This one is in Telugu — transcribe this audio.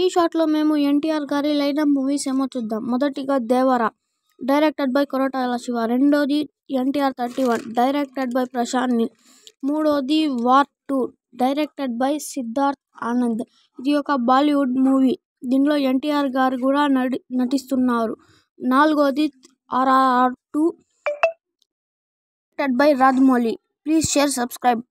ఈ షాట్లో మేము ఎన్టీఆర్ గారి లైనప్ మూవీస్ ఏమో చూద్దాం మొదటిగా దేవర డైరెక్టెడ్ బై కొరటాల శివ రెండోది NTR thirty one directed by Prashanth Neel మూడోది war two directed by Siddharth Anand ఇది ఒక బాలీవుడ్ మూవీ దీనిలో ఎన్టీఆర్ గారు కూడా నడి నటిస్తున్నారు నాలుగోది RR two directed by Rajamouli please share subscribe